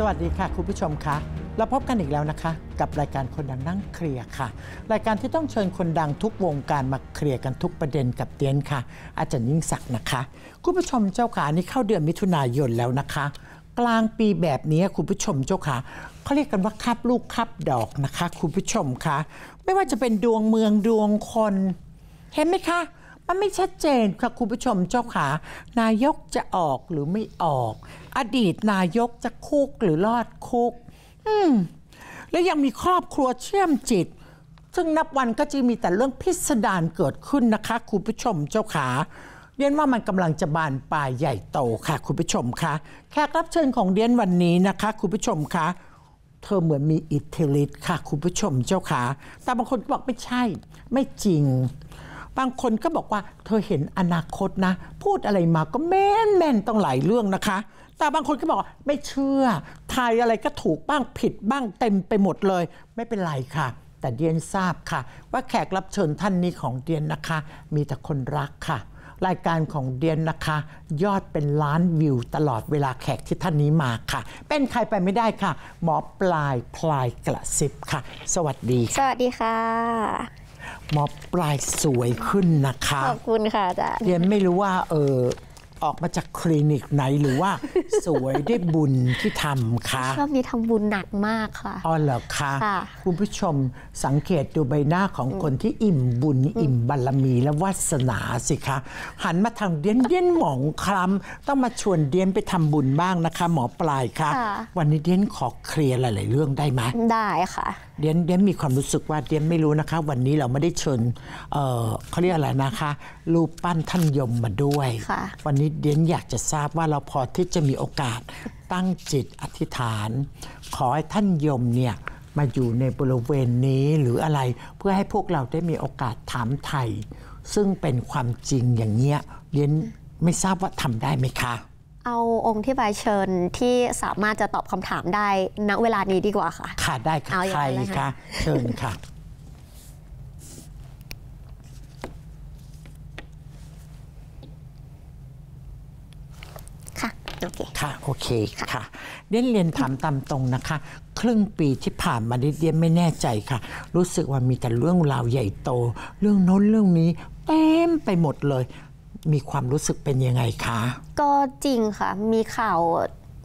สวัสดีค่ะ คุณผู้ชมคะ เราพบกันอีกแล้วนะคะ กับรายการคนดังนั่งเคลียร์ค่ะ รายการที่ต้องเชิญคนดังทุกวงการ มาเคลียร์กันทุกประเด็นกับเตียนค่ะ อาจารย์ยิ่งศักดิ์นะคะคุณผู้ชมเจ้าขานี่เข้าเดือนมิถุนายนแล้วนะคะ กลางปีแบบนี้คุณผู้ชมเจ้าขาเขาเรียกกันว่าคับลูกคับดอกนะคะคุณผู้ชมคะไม่ว่าจะเป็นดวงเมืองดวงคนเห็นไหมคะมันไม่ชัดเจนค่ะคุณผู้ชมเจ้าขานายกจะออกหรือไม่ออกอดีตนายกจะคุกหรือรอดคุก อืมและยังมีครอบครัวเชื่อมจิต ซึ่งนับวันก็จะมีแต่เรื่องพิสดารเกิดขึ้นนะคะคุณผู้ชมเจ้าขาเดียนว่ามันกำลังจะบานปลายใหญ่โตค่ะคุณผู้ชมคะ แขกรับเชิญของเดียนวันนี้นะคะคุณผู้ชมคะ เธอเหมือนมีอิทธิฤทธิ์ค่ะคุณผู้ชมเจ้าขา แต่บางคนก็บอกไม่ใช่ ไม่จริง บางคนก็บอกว่า เธอเห็นอนาคตนะ พูดอะไรมาก็แม่นแม่นต้องหลายเรื่องนะคะแต่บางคนก็บอกไม่เชื่อทายอะไรก็ถูกบ้างผิดบ้างเต็มไปหมดเลย ไม่เป็นไรค่ะ แต่เดียนทราบค่ะ ว่าแขกรับเชิญท่านนี้ของเดียนนะคะ มีแต่คนรักค่ะ รายการของเดียนนะคะ ยอดเป็นล้านวิวตลอดเวลาแขกที่ท่านนี้มาค่ะ เป็นใครไปไม่ได้ค่ะหมอปลายพลายกระซิบค่ะ สวัสดีสวัสดีค่ะหมอปลายสวยขึ้นนะคะขอบคุณค่ะจ๊ะเดียนไม่รู้ว่าเออออกมาจากคลินิกไหนหรือว่าสวยได้บุญที่ทำคะชอบนี้ทำบุญหนักมากค่ะอ๋อเหรอคะคะคุณผู้ชมสังเกตดูใบหน้าของคนที่อิ่มบุญ อิ่มบารมี และวาสนาสิคะหันมาทางเดียนเดียนหมองคล้ำต้องมาชวนเดียนไปทำบุญบ้างนะคะ หมอปลายคะวันนี้เดียนขอเคลียร์หลายๆ เรื่องได้ไหมได้ค่ะเดียนเดียนมีความรู้สึกว่าเดียนไม่รู้นะคะ วันนี้เราไม่ได้เชิญเขาเรียกอะไรนะคะรูปปั้นท่านยมมาด้วย วันนี้เดียนอยากจะทราบว่าเราพอที่จะมีโอกาสตั้งจิตอธิษฐาน ขอให้ท่านยมเนี่ยมาอยู่ในบริเวณนี้หรืออะไรเพื่อให้พวกเราได้มีโอกาสถามไทยซึ่งเป็นความจริงอย่างเงี้ยเดียนไม่ทราบว่าทำได้ไหมคะเอาองค์ที่ใบเชิญที่สามารถจะตอบคำถามได้ณเวลานี้ดีกว่าค่ะ ค่ะได้ค่ะ ใครคะเชิญค่ะ ค่ะ โอเคค่ะเดี๋ยวเรียนถามตามตรงนะคะ ครึ่งปีที่ผ่านมาเรียนไม่แน่ใจค่ะ รู้สึกว่ามีแต่เรื่องราวใหญ่โต เรื่องน้นเรื่องนี้เต็มไปหมดเลยมีความรู้สึกเป็นยังไงคะ ก็จริงค่ะ มีข่าว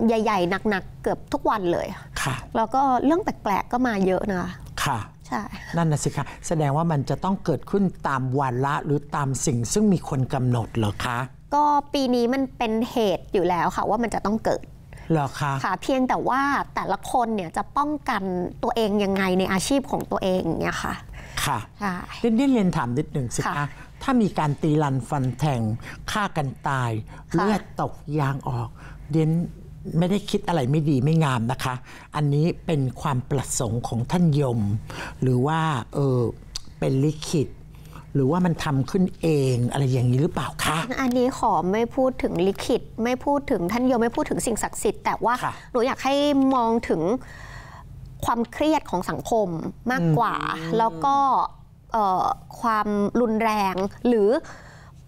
ใหญ่ๆหนักๆเกือบทุกวันเลยค่ะแล้วก็เรื่องแปลกๆก็มาเยอะนะคะค่ะใช่นั่นนะสิคะแสดงว่ามันจะต้องเกิดขึ้นตามวันละหรือตามสิ่งซึ่งมีคนกำหนดเหรอคะ ก็ปีนี้มันเป็นเหตุอยู่แล้วค่ะว่ามันจะต้องเกิดหรอคะค่ะเพียงแต่ว่าแต่ละคนเนี่ยจะป้องกันตัวเองยังไงในอาชีพของตัวเองเนี่ยค่ะ ค่ะใช่เรียนเรียนถามนิดหนึ่งสิคะถ้ามีการตีลันฟันแทงฆ่ากันตาย เลือดตกยางออกเดนไม่ได้คิดอะไรไม่ดีไม่งามนะคะ อันนี้เป็นความประสงค์ของท่านยม หรือว่าเออเป็นลิขิต หรือว่ามันทำขึ้นเองอะไรอย่างนี้หรือเปล่าคะ อันนี้ขอไม่พูดถึงลิขิต ไม่พูดถึงท่านโยมไม่พูดถึงสิ่งศักดิ์สิทธิ์ แต่ว่าหนูอยากให้มองถึงความเครียดของสังคมมากกว่า แล้วก็ความรุนแรงหรือ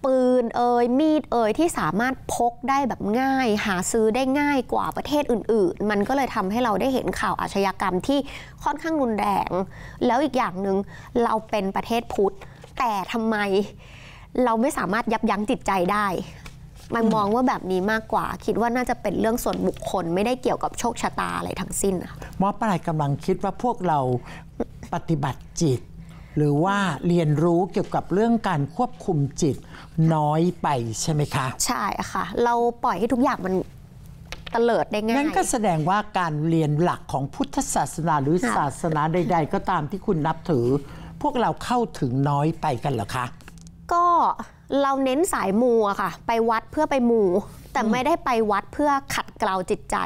ปืนเอ่ยมีดเอ่ยที่สามารถพกได้แบบง่าย หาซื้อได้ง่ายกว่าประเทศอื่น ๆ มันก็เลยทำให้เราได้เห็นข่าวอาชญากรรมที่ค่อนข้างรุนแรงแล้วอีกอย่างหนึง่งเราเป็นประเทศพุทธแต่ทำไมเราไม่สามารถยับยั้งจิตใจได้มันมองว่าแบบนี้มากกว่าคิดว่าน่าจะเป็นเรื่องส่วนบุคคล ไม่ได้เกี่ยวกับโชคชะตาอะไรทั้งสิ้นหมอปลายกำลังคิดว่าพวกเราปฏิบัติจิตหรือว่าเรียนรู้เกี่ยวกับเรื่องการควบคุมจิตน้อยไปใช่ไหมคะ ใช่ค่ะ เราปล่อยให้ทุกอย่างมันตเลิดได้ง่าย นั่นก็แสดงว่าการเรียนหลักของพุทธศาสนาหรือศาสนาใดๆ ก็ตามที่คุณนับถือ พวกเราเข้าถึงน้อยไปกันเหรอคะ ก็เราเน้นสายมูอะค่ะ ไปวัดเพื่อไปมูแต่ไม่ได้ไปวัดเพื่อขัดเกลาจิตใจ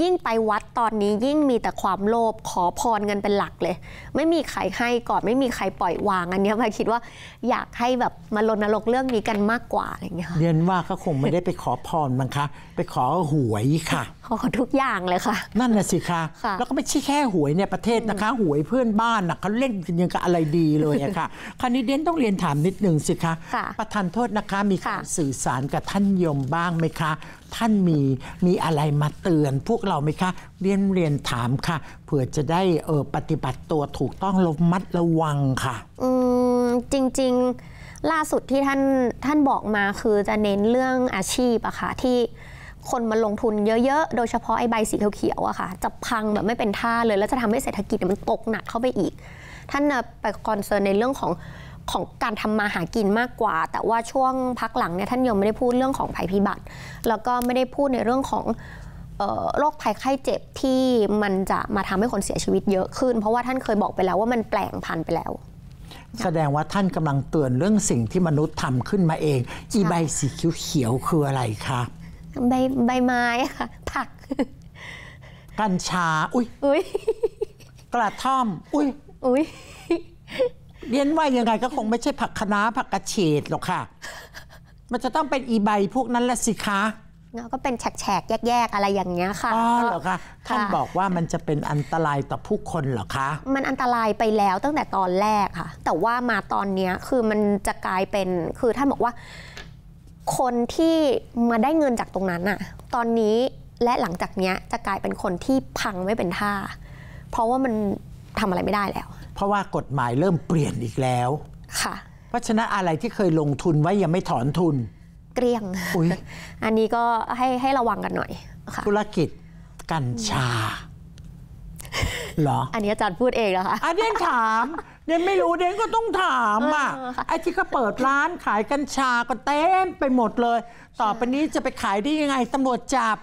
ยิ่งไปวัดตอนนี้ยิ่งมีแต่ความโลภขอพรเงินเป็นหลักเลย ไม่มีใครให้ก่อนไม่มีใครปล่อยวางอันนี้มาคิดว่าอยากให้แบบมารณรงค์เรื่องนี้กันมากกว่าอะไรเงี้ยเรียนว่าก็คงไม่ได้ไปขอพรมั้งคะไปขอหวยค่ะ ขอทุกอย่างเลยค่ะ นั่นน่ะสิคะ แล้วก็ไม่ใช่แค่หวยเนี่ยประเทศนะคะ หวยเพื่อนบ้านนะเขาเล่นกันยังกับอะไรดีเลยอะค่ะ คราวนี้เดนต้องเรียนถามนิดหนึ่งสิคะประธานโทษนะคะมีการสื่อสารกับท่านยมบ้างไหมคะท่านมีมีอะไรมาเตือนพวกเราไหมคะ เรียนเรียนถามค่ะ เผื่อจะได้เออปฏิบัติตัวถูกต้องระมัดระวังค่ะอืมจริง ๆล่าสุดที่ท่านท่านบอกมาคือจะเน้นเรื่องอาชีพอะค่ะที่คนมาลงทุนเยอะ ๆ โดยเฉพาะไอ้ใบสีเขียวๆอะค่ะ จะพังแบบไม่เป็นท่าเลย แล้วจะทำให้เศรษฐกิจมันตกหนักเข้าไปอีก ท่านไปคอนเซิร์นในเรื่องของของการทำมาหากินมากกว่า แต่ว่าช่วงพักหลังเนี่ยท่านยมไม่ได้พูดเรื่องของภัยพิบัติแล้วก็ไม่ได้พูดในเรื่องของโรคภัยไข้เจ็บที่มันจะมาทำให้คนเสียชีวิตเยอะขึ้น เพราะว่าท่านเคยบอกไปแล้วว่ามันแปลงพันไปแล้ว แสดงว่าท่านกำลังเตือนเรื่องสิ่งที่มนุษย์ทำขึ้นมาเองอีใบสีเขียวคืออะไรคะใบใบไม้ค่ะ ผักกัญชาอุ้ยอุ้ยกระท่อมอุ้ยอุ้ยเรียนว่ายังไงก็คงไม่ใช่ผักคะน้าผักกระเฉดหรอกค่ะ มันจะต้องเป็นอีใบพวกนั้นละสิคะ ก็เป็นแฉกแยกๆ อะไรอย่างเงี้ยค่ะ อ๋อเหรอคะท่านบอกว่ามันจะเป็นอันตรายต่อผู้คนเหรอคะ มันอันตรายไปแล้วตั้งแต่ตอนแรกค่ะ แต่ว่ามาตอนเนี้ยคือมันจะกลายเป็นคือท่านบอกว่าคนที่มาได้เงินจากตรงนั้นอะตอนนี้และหลังจากเนี้ยจะกลายเป็นคนที่พังไม่เป็นท่า เพราะว่ามันทำอะไรไม่ได้แล้วเพราะว่ากฎหมายเริ่มเปลี่ยนอีกแล้ว ค่ะ เพราะฉะนั้นอะไรที่เคยลงทุนไว้ยังไม่ถอนทุน เกลี้ยง อุยอันนี้ก็ให้ให้ระวังกันหน่อย ค่ะ ธุรกิจกัญชาหรอ อันนี้อาจารย์พูดเองเหรอคะ อันนี้ถาม เดนไม่รู้เดนก็ต้องถามอ่ะ ไอ้ที่เขาเปิดร้านขายกัญชาก็เต้มไปหมดเลย ต่อไปนี้จะไปขายได้ยังไงตำรวจจับ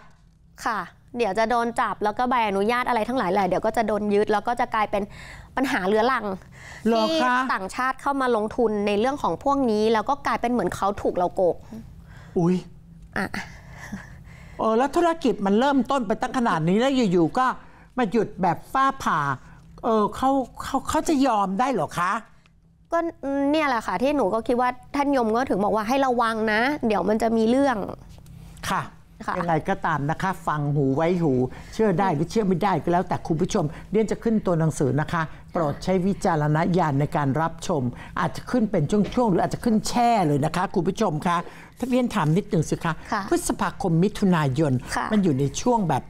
ค่ะเดี๋ยวจะโดนจับแล้วก็ใบอนุญาตอะไรทั้งหลายแหละเดี๋ยวก็จะโดนยึดแล้วก็จะกลายเป็นปัญหาเรืออรังที่ต่างชาติเข้ามาลงทุนในเรื่องของพวกนี้ แล้วก็กลายเป็นเหมือนเขาถูกเราโกงอุ้ยอ่ะเออแล้วธุรกิจมันเริ่มต้นไปตั้งขนาดนี้แล้วอยู่ๆก็มาหยุดแบบฟ้าผ่าเออเขาเขาเขาจะยอมได้หรอคะก็เนี่ยแหละค่ะที่หนูก็คิดว่าท่านยมก็ถึงบอกว่าให้ระวังนะ เดี๋ยวมันจะมีเรื่องค่ะะยังไงก็ตามนะคะ ฟังหูไว้หู เชื่อได้ หรือเชื่อไม่ได้ก็แล้วแต่คุณผู้ชมเรียนจะขึ้นตัวหนังสือนะคะโปรดใช้วิจารณญาณในการรับชม อาจจะขึ้นเป็นช่วงๆหรืออาจจะขึ้นแช่เลยนะคะคุณผู้ชมคะถ้าเรียนถามนิดหนึ่งสิคะพฤษภาคม มิถุนายนมันอยู่ในช่วงแบบ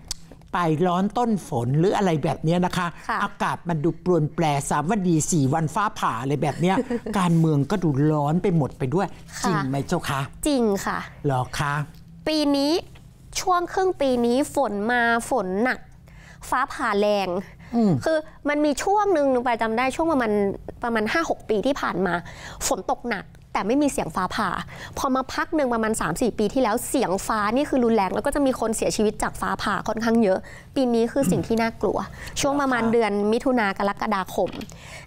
ปลายร้อนต้นฝนหรืออะไรแบบนี้นะคะ อากาศมันดูปรวนแปรสามวันดีสี่วันฟ้าผ่าอะไรแบบนี้การเมืองก็ดูร้อนไปหมดไปด้วยจริงไหมเจ้าคะจริงค่ะหรอคะ ปีนี้ช่วงครึ่งปีนี้ฝนมาฝนหนักฟ้าผ่าแรง คือมันมีช่วงหนึ่งหนูไปจำได้ช่วงประมาณประมาณห้หกปีที่ผ่านมา ฝนตกหนักแต่ไม่มีเสียงฟ้าผ่า พอมาพักหนึ่งประมาณ3-4 ปีที่แล้วเสียงฟ้านี่คือรุนแรง แล้วก็จะมีคนเสียชีวิตจากฟ้าผ่าค่อนข้างเยอะ ปีนี้คือสิ่งที่น่ากลัว ช่วงประมาณเดือนมิถุนากรกฎาคม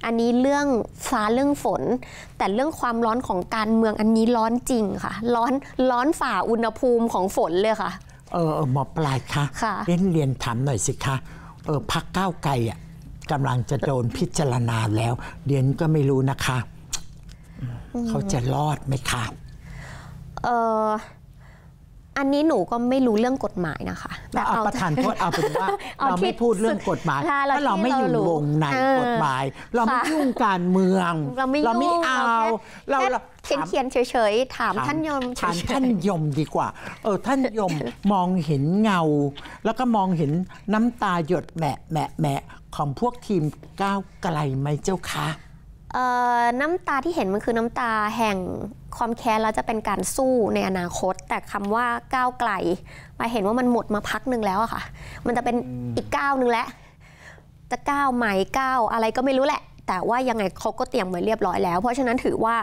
อันนี้เรื่องฟ้าเรื่องฝน แต่เรื่องความร้อนของการเมืองอันนี้ร้อนจริงค่ะ ร้อนร้อนฝ่าอุณหภูมิของฝนเลยค่ะเออหมอปลายคะค่ะเรียนเรียนถามหน่อยสิคะเออพักก้าวไกลอ่ะกำลังจะโดนพิจารณาแล้วเรียนก็ไม่รู้นะคะ เขาจะรอดไหมคะเอออันนี้หนูก็ไม่รู้เรื่องกฎหมายนะคะ แต่เอาประธานโทษเอาเป็นว่า เราไม่พูดเรื่องกฎหมายถ้าเราไม่อยู่วงในกฎหมาย เราไม่ยุ่งการเมือง เราไม่เอา เราเขียนเขียนเฉย ๆ ถามท่านยมถามท่านยมดีกว่า เออท่านยมมองเห็นเงา แล้วก็มองเห็นน้ำตาหยดแหมะแหมะแหมะของพวกทีมก้าวไกลไหมเจ้าคะน้ำตาที่เห็นมันคือน้ำตาแห่งความแค้นแล้วจะเป็นการสู้ในอนาคต แต่คำว่าก้าวไกลมาเห็นว่ามันหมดมาพักหนึ่งแล้วอะค่ะ มันจะเป็นอีกก้าวหนึ่งแล้วจะก้าวใหม่ก้าวอะไรก็ไม่รู้แหละ แต่ว่ายังไงเขาก็เตรียมไว้เรียบร้อยแล้ว เพราะฉะนั้นถือว่า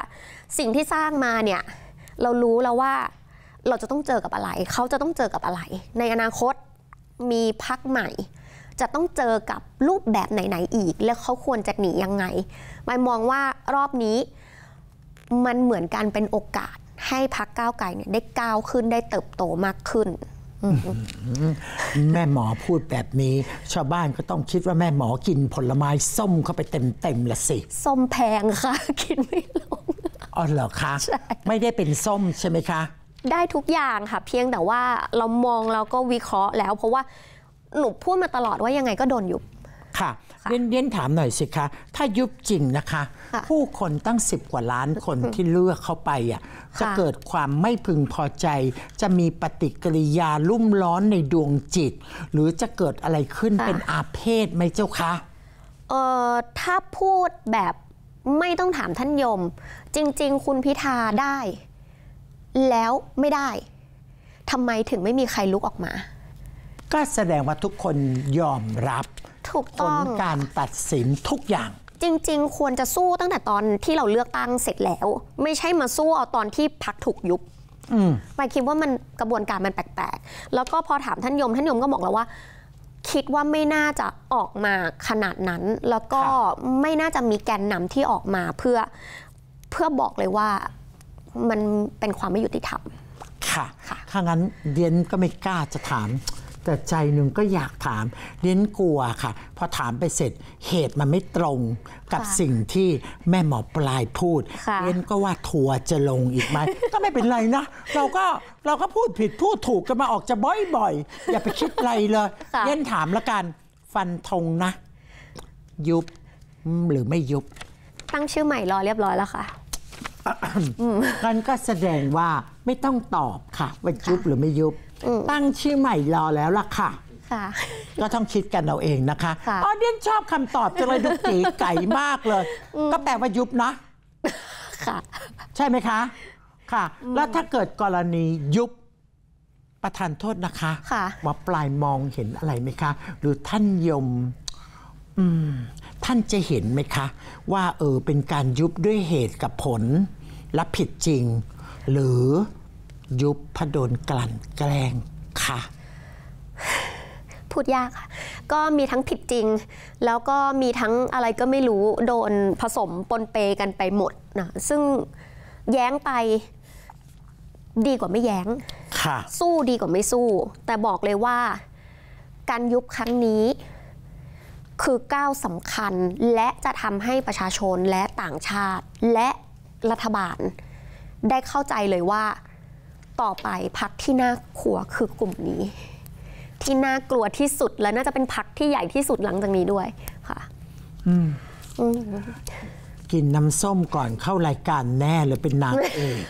สิ่งที่สร้างมาเนี่ยเรารู้แล้วว่าเราจะต้องเจอกับอะไร เขาจะต้องเจอกับอะไร ในอนาคตมีพักใหม่จะต้องเจอกับรูปแบบไหน ๆ อีก แล้วเขาควรจะหนียังไงไม่มองว่ารอบนี้ มันเหมือนกันเป็นโอกาสให้พักก้าวไกลเนี่ยได้ก้าวขึ้นได้เติบโตมากขึ้น แม่หมอพูดแบบนี้ชาวบ้านก็ต้องคิดว่าแม่หมอกินผลไม้ส้มเข้าไปเต็มๆละสิ ส้มแพงค่ะกินไม่ลงอ๋อเหรอคะใช่ไม่ได้เป็นส้มใช่ไหมคะ ได้ทุกอย่างค่ะ เพียงแต่ว่าเรามองเราก็วิเคราะห์แล้วเพราะว่าหนูพูดมาตลอดว่ายังไงก็โดนยุบค่ะเรียนเรียนถามหน่อยสิคะ ถ้ายุบจริงนะคะ ผู้คนตั้งสิบกว่าล้านคนที่เลือกเข้าไปอ่ะจะเกิดความไม่พึงพอใจ จะมีปฏิกิริยาลุ่มร้อนในดวงจิต หรือจะเกิดอะไรขึ้นเป็นอาเพศไหมเจ้าคะเอ่อถ้าพูดแบบไม่ต้องถามท่านยม จริง ๆ คุณพิธาได้ แล้วไม่ได้ทำไมถึงไม่มีใครลุกออกมาก็แสดงว่าทุกคนยอมรับถูกต้องผลการตัดสินทุกอย่าง จริง ๆ ควรจะสู้ตั้งแต่ตอนที่เราเลือกตั้งเสร็จแล้ว ไม่ใช่มาสู้เอาตอนที่พักถูกยุบไปคิดว่ามันกระบวนการมันแปลกๆ แล้วก็พอถามท่านยม ท่านยมก็บอกแล้วว่า คิดว่าไม่น่าจะออกมาขนาดนั้น แล้วก็ไม่น่าจะมีแกนนำที่ออกมาเพื่อเพื่อบอกเลยว่ามันเป็นความไม่ยุติธรรม ค่ะถ้างั้นเดียนก็ไม่กล้าจะถามแต่ใจหนึ่งก็อยากถามเน้นกลัวค่ะ พอถามไปเสร็จเหตุมันไม่ตรงกับสิ่งที่แม่หมอปลายพูด เน้นก็ว่าทัวจะลงอีกไหมก็ไม่เป็นไรนะเราก็เราก็พูดผิดพูดถูกกันมาออกจะบ่อยๆ อย่าไปคิดอะไรเลยเน้นถามละกันฟันธงนะ ยุบหรือไม่ยุบตั้งชื่อใหม่รอเรียบร้อยแล้วค่ะนันก็แสดงว่าไม่ต้องตอบค่ะว่ายุบหรือไม่ยุบตั้งชื่อใหม่รอแล้วล่ะค่ะ ก็ต้องคิดกันเราเองนะคะอ๋อเดียนชอบคำตอบจังเลยดูเก๋ไก่มากเลย ก็แปลว่ายุบนะ ค่ะ ใช่ไหมคะ ค่ะ แล้วถ้าเกิดกรณียุบ ประทานโทษนะคะ ค่ะวมาปลายมองเห็นอะไรไหมคะ หรือท่านยม ท่านจะเห็นไหมคะ ว่าเออเป็นการยุบด้วยเหตุกับผล และผิดจริง หรือยุบพดนกลั่นแกล้งค่ะ พูดยากค่ะ ก็มีทั้งผิดจริง แล้วก็มีทั้งอะไรก็ไม่รู้โดนผสมปนเปกันไปหมดนะ ซึ่งแย้งไปดีกว่าไม่แย้งสู้ดีกว่าไม่สู้ แต่บอกเลยว่า การยุบครั้งนี้ คือก้าวสำคัญ และจะทำให้ประชาชนและต่างชาติและรัฐบาล ได้เข้าใจเลยว่าต่อไปพักที่น่ากลัวคือกลุ่มนี้ ที่น่ากลัวที่สุดและน่าจะเป็นพักที่ใหญ่ที่สุดหลังจากนี้ด้วยค่ะกินน้ำส้มก่อนเข้ารายการแน่เลยเป็นนางเอก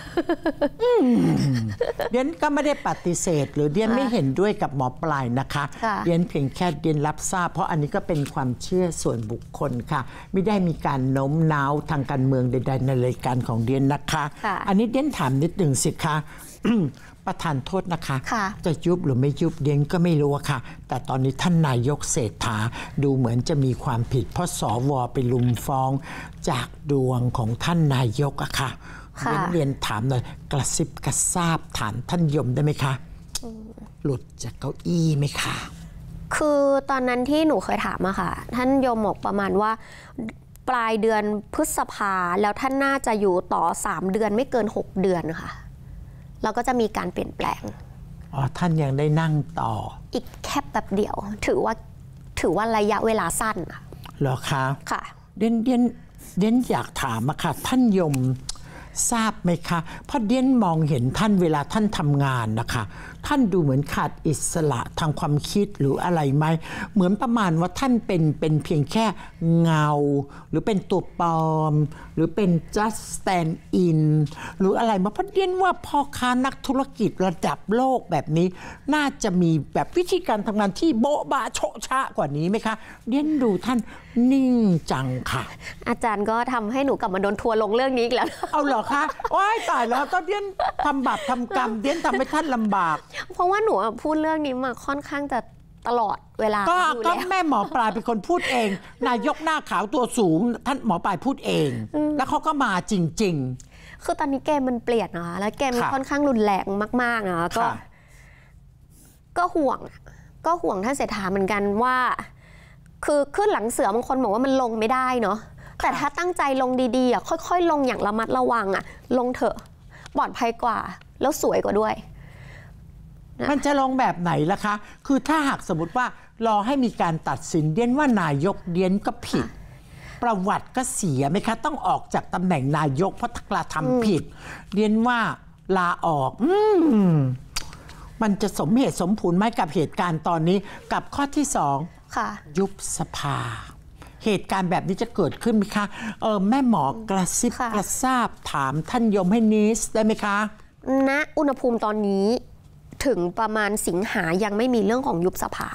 เดียน ก็ไม่ได้ปฏิเสธ หรือเดียนไม่เห็นด้วยกับหมอปลายนะคะเดียนเพียงแค่เดียนรับทราบเพราะอันนี้ก็เป็นความเชื่อส่วนบุคคลค่ะ ไม่ได้มีการโน้ม น้าวทางการเมืองใด ๆ ในรายการของเดียนนะคะ อันนี้เดียนถามนิดหนึ่งสิคะประธานโทษนะคะ จะยุบหรือไม่ยุบเดียนก็ไม่รู้ค่ะ แต่ตอนนี้ท่านนายกเศรษฐาดูเหมือนจะมีความผิด เพราะสวไปลุมฟ้อง จากดวงของท่านนายกอะค่ะเรียเรียนถามหน่อยกระซิบกระซาบถามท่านยมได้ไหมคะหลุดจากเก้าอี้ไหมคะคือตอนนั้นที่หนูเคยถามอะค่ะ ท่านยมบอกประมาณว่า ปลายเดือนพฤษภาแล้วท่านน่าจะอยู่ต่อ3เดือนไม่เกิน 6 เดือนค่ะเราก็จะมีการเปลี่ยนแปลง อ๋อ ท่านยังได้นั่งต่อ อีกแค่แบบเดียว ถือว่า ถือว่าระยะเวลาสั้นเหรอคะ ค่ะ เด่นเด่นเด่นอยากถามอะค่ะ ท่านยมทราบไหมคะเพราะเด่นมองเห็นท่านเวลาท่านทำงานนะคะท่านดูเหมือนขาดอิสระทางความคิดหรืออะไรไหม เหมือนประมาณว่าท่านเป็นเป็นเพียงแค่เงา หรือเป็นตัวปลอม หรือเป็น just stand in หรืออะไรมาเพราะเรียนว่าพ่อค้านักธุรกิจระดับโลกแบบนี้ น่าจะมีแบบวิธีการทำงานที่โบ๊ะบะโชะชะกว่านี้ไหมคะเรียนดูท่านนิ่งจังค่ะ อาจารย์ก็ทำให้หนูกลับมาโดนทัวลงเรื่องนี้อีกแล้วเอาเหรอคะโอ้ยตายแล้วก็เดียนทำบาปทำกรรมเดียนทำให้ท่านลำบากเพราะว่าหนูพูดเรื่องนี้มาค่อนข้างจะตลอดเวลาก็ก็ แม่หมอปลายเป็นคนพูดเองนายกหน้าขาวตัวสูงท่านหมอปลายพูดเอง แล้วเขาก็มาจริง ๆ คือตอนนี้แกมันเปลี่ยนนะคะแล้วแกมมันค่อนข้างรุนแรงมากๆนะก็ ก็ห่วง ก็ห่วงท่านเศรษฐาเหมือนกันว่า คือขึ้นหลังเสือบางคนบอกว่ามันลงไม่ได้เนาะแต่ถ้าตั้งใจลงดีๆอ่ะค่อย ๆ ลงอย่างระมัดระวังอ่ะ ลงเถอะปลอดภัยกว่าแล้วสวยกว่าด้วยมันจะลงแบบไหนล่ะคะ คือถ้าหากสมมติว่ารอให้มีการตัดสินเดียนว่านายกเดียนก็ผิด ประวัติก็เสียไหมคะ ต้องออกจากตำแหน่งนายก เพราะทักษะทำผิดเดียนว่าลาออก อืมันจะสมเหตุสมผลไหมกับเหตุการณ์ตอนนี้กับข้อที่สองยุบสภา เหตุการณ์แบบนี้จะเกิดขึ้นไหมคะเออแม่หมอกระซิบกระซาบถามท่านยมให้นิสได้ไหมคะณนะอุณหภูมิตอนนี้ถึงประมาณสิงหายังไม่มีเรื่องของยุบสภา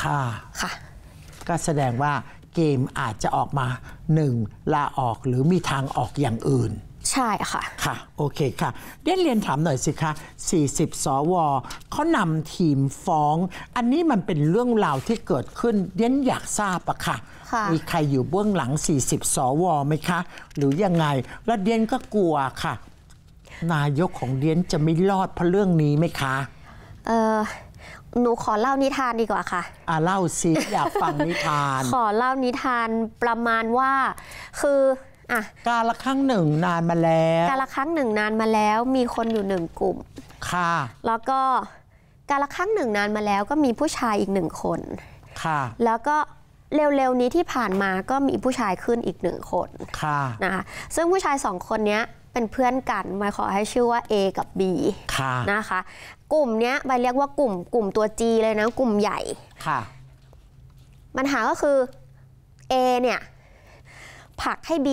ค่ะ ค่ะ ก็แสดงว่าเกมอาจจะออกมาหนึ่งลาออกหรือมีทางออกอย่างอื่น ใช่ค่ะ ค่ะ โอเคค่ะ เดยนเรียนถามหน่อยสิคะ 40 สวเขานำทีมฟ้อง อันนี้มันเป็นเรื่องราวที่เกิดขึ้น เดยนอยากทราบอะค่ะ มีใครอยู่เบื้องหลัง 40 สวไหมคะ หรือยังไง แล้วเดยนก็กลัวค่ะ นายกของเดยนจะไม่รอดเพราะเรื่องนี้ไหมคะเออหนูขอเล่านิทานดีกว่าค่ะอ่าเล่าสิ อยากฟังนิทาน ขอเล่านิทานประมาณว่าคืออ่ะ กาละครั้งหนึ่งนานมาแล้ว กาละครั้งหนึ่งนานมาแล้วมีคนอยู่หนึ่งกลุ่ม ค่ะ แล้วก็กาละครั้งหนึ่งนานมาแล้วก็มีผู้ชายอีกหนึ่งคน ค่ะ แล้วก็เร็วๆ นี้ที่ผ่านมาก็มีผู้ชายขึ้นอีกหนึ่งคน ค่ะ นะคะ ซึ่งผู้ชายสองคนนี้เป็นเพื่อนกันมาขอให้ชื่อว่า A กับ B ค่ะ นะคะกลุ่มเนี้ยใบเรียกว่ากลุ่มกลุ่มตัว G เลยนะกลุ่มใหญ่ค่ะปัญหาก็คือ A เนี่ยผลักให้ B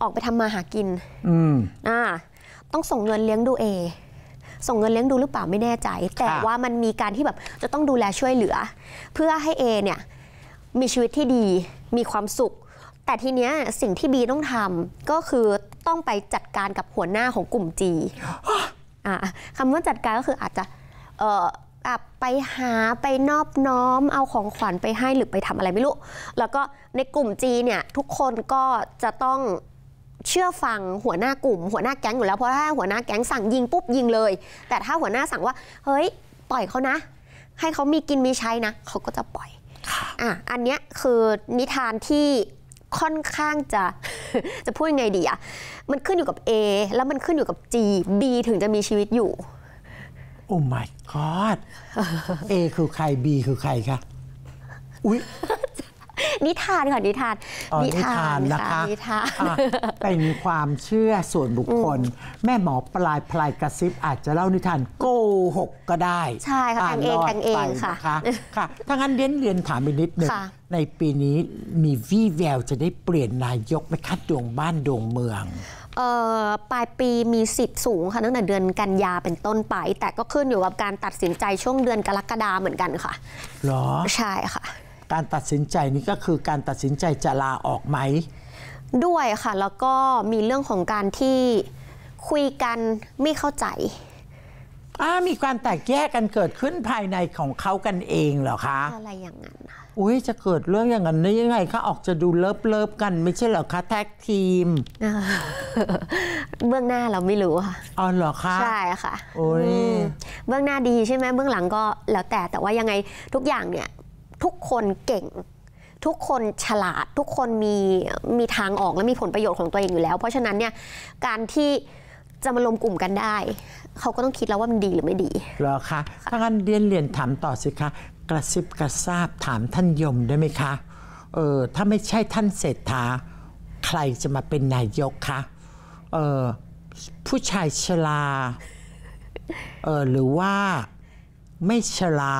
ออกไปทำมาหากินอ่าต้องส่งเงินเลี้ยงดู A ส่งเงินเลี้ยงดูหรือเปล่าไม่แน่ใจ แต่ว่ามันมีการที่แบบจะต้องดูแลช่วยเหลือ เพื่อให้ A เนี่ยมีชีวิตที่ดี มีความสุข แต่ทีเนี้ยสิ่งที่ B ต้องทำก็คือต้องไปจัดการกับหัวหน้าของกลุ่ม G คำว่าจัดการก็คืออาจจะไปหาไปนอบน้อมเอาของขวัญไปให้หรือไปทำอะไรไม่รู้ แล้วก็ในกลุ่มจีเนี่ยทุกคนก็จะต้อง เชื่อฟังหัวหน้ากลุ่ม หัวหน้าแก๊งอยู่แล้วเพราะถ้าหัวหน้าแก๊งสั่งยิงปุ๊บยิงเลย แต่ถ้าหัวหน้าสั่งว่า เฮ้ยปล่อยเขานะ ให้เขามีกิน มีใช้นะเขาก็จะปล่อยอ่ะอันเนี้ยคือนิทานที่ค่อนข้างจะจะพูดยังไงดีอะมันขึ้นอยู่กับ A แล้วมันขึ้นอยู่กับ G B ถึงจะมีชีวิตอยู่ โอ้ my god A คือใคร B คือใครคะ อุ๊ยนิทานค่ะนิทานนิทานนะคะนิทานเป็นความเชื่อส่วนบุคคล แม่หมอปลายพลายกระซิบอาจจะเล่านิทานโกหกก็ได้ใช่ค่ะแต่งเองแต่งเองค่ะ ค่ะถ้างั้นเรียนเรียนถามไปนิดหนึ่งในปีนี้มีวี่แววจะได้เปลี่ยนนายกไหมคะ ดวงบ้าน ดวงเมืองปลายปีมีสิทธิ์สูงค่ะตั้งแต่เดือนกันยาเป็นต้นไป แต่ก็ขึ้นอยู่กับการตัดสินใจช่วงเดือนกรกฎาเหมือนกันค่ะหรอใช่ค่ะการตัดสินใจนี้ก็คือการตัดสินใจจะลาออกไหม ด้วยค่ะ แล้วก็มีเรื่องของการที่คุยกันไม่เข้าใจมีการแตกแยกกันเกิดขึ้นภายในของเขากันเองเหรอคะอะไรอย่างนั้นอุ้ยจะเกิดเรื่องอย่างนั้นได้ยังไงคะออกจะดูเลิฟเลิฟกันไม่ใช่เหรอคะแท็กทีมเบื้องหน้าเราไม่รู้ค่ะอ๋อเหรอคะใช่ค่ะโอ้ยเบื้องหน้าดีใช่ไหมเบื้องหลังก็แล้วแต่แต่ว่ายังไงทุกอย่างเนี่ยทุกคนเก่งทุกคนฉลาดทุกคนมีมีทางออกและมีผลประโยชน์ของตัวเองอยู่แล้ว เพราะฉะนั้นเนี่ยการที่จะมารวมกลุ่มกันได้ เขาก็ต้องคิดแล้วว่ามันดีหรือไม่ดีหรอคะถ้างั้น เรียนเรียนถามต่อสิคะ กระซิบกระซาบถามท่านยมได้ไหมคะเออถ้าไม่ใช่ท่านเศรษฐา ใครจะมาเป็นนายกคะเออผู้ชายชลาเออหรือว่าไม่ชลา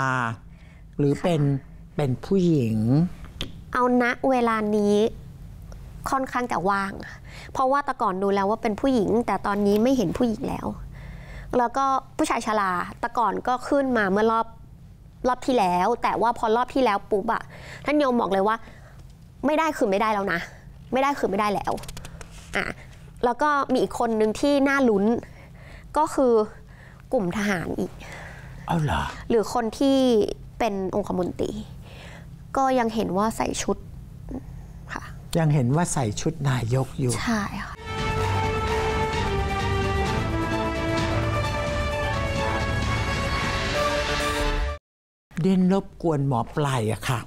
หรือเป็นเป็นผู้หญิง เอาณเวลานี้ค่อนข้างจะว่างเพราะว่าแต่ก่อนดูแล้วว่าเป็นผู้หญิงแต่ตอนนี้ไม่เห็นผู้หญิงแล้ว แล้วก็ผู้ชายชราแต่ก่อนก็ขึ้นมาเมื่อรอบรอบที่แล้ว แต่ว่าพอรอบที่แล้วปุ๊บอะท่านโยมบอกเลยว่า ไม่ได้คือไม่ได้แล้วนะไม่ได้คือไม่ได้แล้วอ่ะแล้วก็มีอีกคนหนึ่งที่น่าลุ้น ก็คือกลุ่มทหารอีกเอาเหรอหรือคนที่เป็นองคมนตรีก็ยังเห็นว่าใส่ชุดค่ะยังเห็นว่าใส่ชุดนายกอยู่ ใช่ค่ะเรียนรบกวนหมอปลายอะค่ะ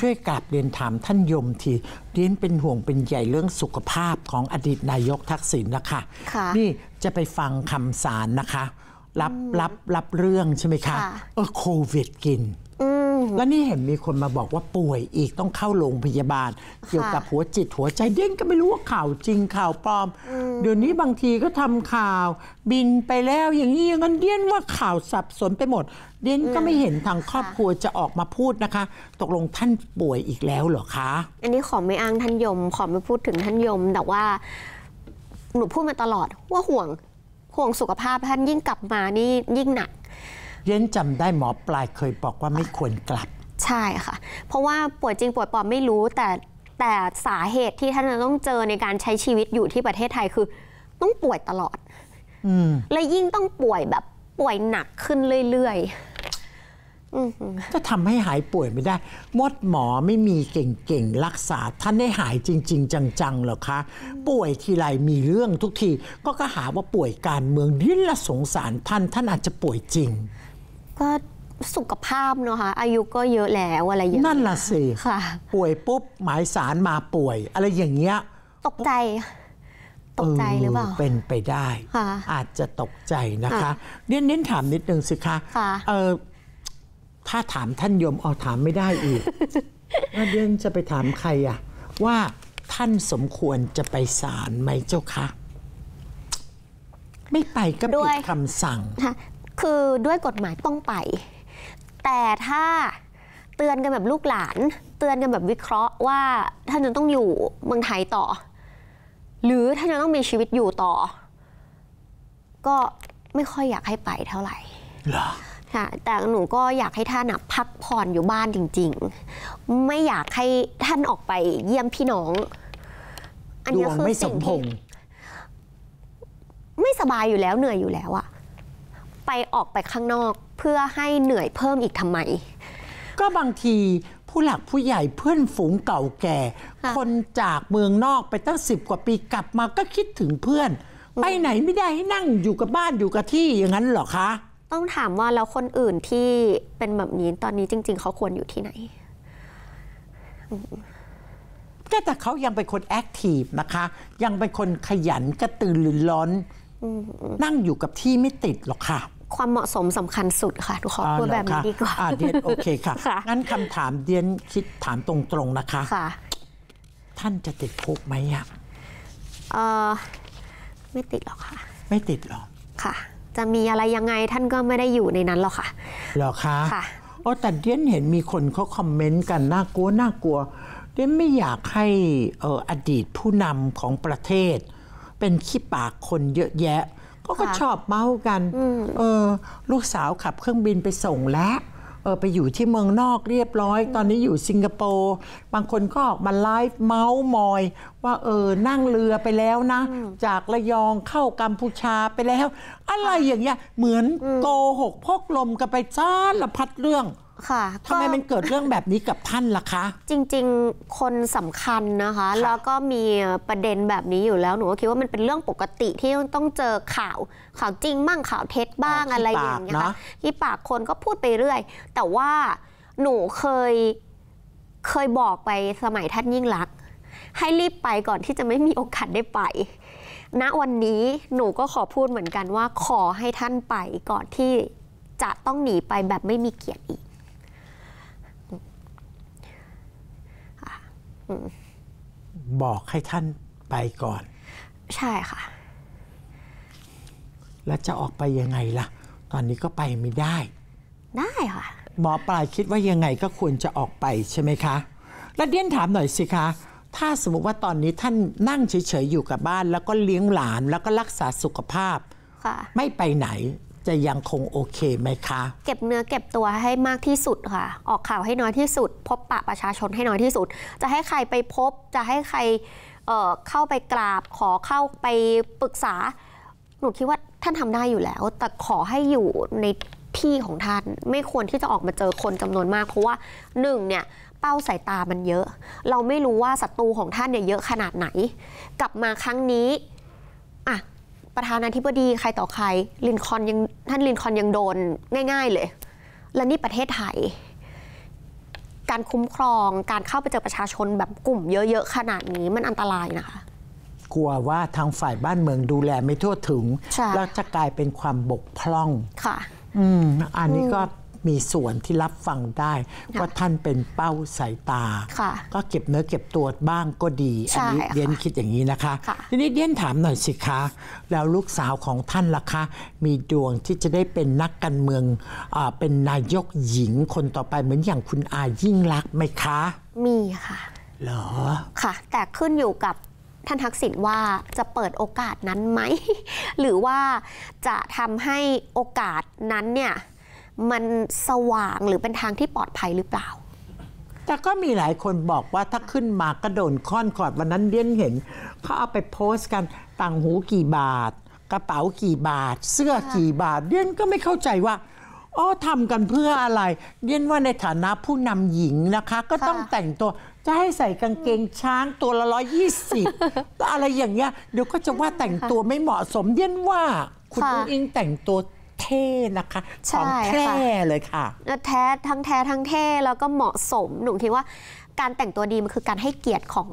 ช่วยกราบเรียนถามท่านยมทีเรียนเป็นห่วงเป็นใหญ่เรื่องสุขภาพของอดีตนายกทักษิณนะคะคะนี่จะไปฟังคำสารนะคะรับรับรับเรื่องใช่ไหมคะเออโควิดกินอืแล้วนี่เห็นมีคนมาบอกว่าป่วยอีกต้องเข้าโรงพยาบาล เกี่ยวกับหัวจิตหัวใจเด้งก็ไม่รู้ว่าข่าวจริงข่าวปลอมเดี๋ยวนี้บางทีก็ทำข่าวบินไปแล้วอย่างนี้อย่างนั้นเดี้ยนว่าข่าวสับสนไปหมดเดี้ยนก็ไม่เห็นทางครอบครัวจะออกมาพูดนะคะ ตกลงท่านป่วยอีกแล้วเหรอคะ อันนี้ขอไม่อ้างท่านยม ขอไม่พูดถึงท่านยมแต่ว่าหนูพูดมาตลอด ว่าห่วงห่วงสุขภาพท่านยิ่งกลับมานี่ยิ่งหนักเรียนจำได้หมอปลายเคยบอกว่าไม่ควรกลับ ใช่ค่ะ เพราะว่าป่วยจริงป่วยปลอมไม่รู้แต่แต่สาเหตุที่ท่านต้องเจอในการใช้ชีวิตอยู่ที่ประเทศไทยคือ ต้องป่วยตลอดอและยิ่งต้องป่วยแบบป่วยหนักขึ้นเรื่อยๆก็ทำให้หายป่วยไม่ได้มดหมอไม่มีเก่งๆรักษาท่านได้หายจริง ๆ จังๆหรอคะป่วยทีไรมีเรื่องทุกทีก็ก็หาว่าป่วยการเมืองนี่ละสงสารท่าน ท่านอาจจะป่วยจริงก็สุขภาพเนาะคะอายุก็เยอะแล้วอะไรอย่าง นั่นล่ะสิค่ะ ป่วยปุ๊บ หมายสารมาป่วย อะไรอย่างเงี้ย ตกใจ ตกใจหรือเปล่า เป็นไปได้อาจจะตกใจนะคะเน้นเน้นถามนิดนึงสิคะเออถ้าถามท่านยมเอาถามไม่ได้อีกเด้วเดนจะไปถามใครอะว่าท่านสมควรจะไปศาลไหมเจ้าคะ ไม่ไปก็ผิดคำสั่งคือด้วยกฎหมายต้องไป แต่ถ้าเตือนกันแบบลูกหลาน เตือนกันแบบวิเคราะห์ว่าท่านจะต้องอยู่เมืองไทยต่อ หรือท่านจะต้องมีชีวิตอยู่ต่อ ก็ไม่ค่อยอยากให้ไปเท่าไหร่ค่ะแต่หนูก็อยากให้ท่านพักผ่อนอยู่บ้านจริง ๆ ไม่อยากให้ท่านออกไปเยี่ยมพี่น้องอันนี้คือสิ่งที่ไม่สบายอยู่แล้วเหนื่อยอยู่แล้วอะไปออกไปข้างนอกเพื่อให้เหนื่อยเพิ่มอีกทำไม ก็บางทีผู้หลักผู้ใหญ่เพื่อนฝูงเก่าแก่ คนจากเมืองนอกไปตั้งสิบกว่าปีกลับมาก็คิดถึงเพื่อนไปไหนไม่ได้ให้นั่งอยู่กับบ้านอยู่กับที่อย่างนั้นหรอคะ ต้องถามว่าแล้วคนอื่นที่เป็นแบบนี้ตอนนี้จริง ๆเขาควรอยู่ที่ไหนแต่เขายังเป็นคนแอคทีฟนะคะ ยังเป็นคนขยันกระตือรือร้นนั่งอยู่กับที่ไม่ติดหรอกค่ะความเหมาะสมสำคัญสุดค่ะทุกคนพูดแบบนี้ดีกว่าเดียนโอเค ค่ะงั้นคำถาม เดียนคิดถามตรงๆ นะคะค่ะท่านจะติดคุกไหมอ่ะเออไม่ติดหรอกค่ะ ไม่ติดหรอกค่ะ จะมีอะไรยังไงท่านก็ไม่ได้อยู่ในนั้นหรอกค่ะหรอคะค่ะโอ้แต่เดียนเห็นมีคนเขาคอมเมนต์กันน่ากลัวน่ากลัวเดียนไม่อยากให้อออดีตผู้นำของประเทศ เป็นขี้ปากคนเยอะแยะก็ก็ชอบเมาส์กัน เออ ลูกสาวขับเครื่องบินไปส่งแล้วเออ ไปอยู่ที่เมืองนอกเรียบร้อย ตอนนี้อยู่สิงคโปร์ บางคนก็ออกมาไลฟ์เมาส์มอย ว่าเออ นั่งเรือไปแล้วนะ จากระยองเข้ากัมพูชาไปแล้ว อะไรอย่างเงี้ย เหมือนโกหกพกลมกันไปจ้าละพัดเรื่องค่ะทำไมมันเกิดเรื่องแบบนี้กับท่านล่ะคะ จริงๆคนสำคัญนะคะ แล้วก็มีประเด็นแบบนี้อยู่แล้ว หนูก็คิดว่ามันเป็นเรื่องปกติที่ต้องเจอข่าว ข่าวจริงบ้างข่าวเท็จบ้างอะไรอย่างเงี้ยค่ะที่ปากคนก็พูดไปเรื่อย แต่ว่าหนูเคยเคยบอกไปสมัยท่านยิ่งรัก ให้รีบไปก่อนที่จะไม่มีโอกาสได้ไป ณ วันนี้หนูก็ขอพูดเหมือนกันว่า ขอให้ท่านไปก่อนที่จะต้องหนีไปแบบไม่มีเกียรติอีกบอกให้ท่านไปก่อน ใช่ค่ะ แล้วจะออกไปยังไงล่ะ ตอนนี้ก็ไปไม่ได้ ได้ค่ะ หมอปลายคิดว่ายังไงก็ควรจะออกไปใช่ไหมคะ แล้วเดียนถามหน่อยสิคะ ถ้าสมมติว่าตอนนี้ท่านนั่งเฉยๆอยู่กับบ้าน แล้วก็เลี้ยงหลานแล้วก็รักษาสุขภาพไม่ไปไหนจะยังคงโอเคไหมคะ เก็บเนื้อเก็บตัวให้มากที่สุดค่ะ ออกข่าวให้น้อยที่สุด พบปะประชาชนให้น้อยที่สุด จะให้ใครไปพบ จะให้ใครเเข้าไปกราบ ขอเข้าไปปรึกษา หนูคิดว่าท่านทำได้อยู่แล้ว แต่ขอให้อยู่ในที่ของท่าน ไม่ควรที่จะออกมาเจอคนจำนวนมาก เพราะว่าหนึ่งเนี่ยเป้าสายตามันเยอะ เราไม่รู้ว่าศัตรูของท่านเนี่ยเยอะขนาดไหน กลับมาครั้งนี้ประธานาธิบดีใครต่อใคร ลินคอนยังท่านลินคอนยังโดน ง่าย ๆ เลย และนี่ประเทศไทย การคุ้มครองการเข้าไปเจอประชาชนแบบกลุ่มเยอะ ๆ ขนาดนี้มันอันตรายนะคะกลัวว่าทางฝ่ายบ้านเมืองดูแลไม่ทั่วถึง แล้วจะกลายเป็นความบกพร่อง ค่ะอืมอันนี้ก็มีส่วนที่รับฟังได้ ว่าท่านเป็นเป้าสายตาก็เก็บเนื้อเก็บตัวบ้างก็ดีอันนี้เดียนคิดอย่างนี้นะคะทีนี้เดียนถามหน่อยสิคะแล้วลูกสาวของท่านล่ะคะ มีดวงที่จะได้เป็นนักการเมืองอเป็นนายกหญิงคนต่อไปเหมือนอย่างคุณอายิ่งรักไหมคะ มีค่ะหรอ ค่ะ แต่ขึ้นอยู่กับท่านทักษิณว่าจะเปิดโอกาสนั้นไหมหรือว่าจะทำให้โอกาสนั้นเนี่ยมันสว่างหรือเป็นทางที่ปลอดภัยหรือเปล่า แต่ก็มีหลายคนบอกว่าถ้าขึ้นมาก็โดนค่อนขอด วันนั้นเดี้ยนเห็นเขาเอาไปโพสต์กันต่างหูกี่บาท กระเป๋ากี่บาท เสื้อกี่บาท เดี้ยนก็ไม่เข้าใจว่าอ๋อทำกันเพื่ออะไรเรียนว่าในฐานะผู้นำหญิงนะคะ ก็ต้องแต่งตัว จะให้ใส่กางเกงช้างตัวละร้อยยี่สิบอะไรอย่างเงี้ยเดี๋ยวก็จะว่าแต่งตัวไม่เหมาะสมเรียนว่าคุณอิงแต่งตัวเท่นะคะของแท้เลยค่ะแท้ทั้งแท้ทั้งเท่ แล้วก็เหมาะสม หนูคิดว่าการแต่งตัวดีมันคือการให้เกียรติของ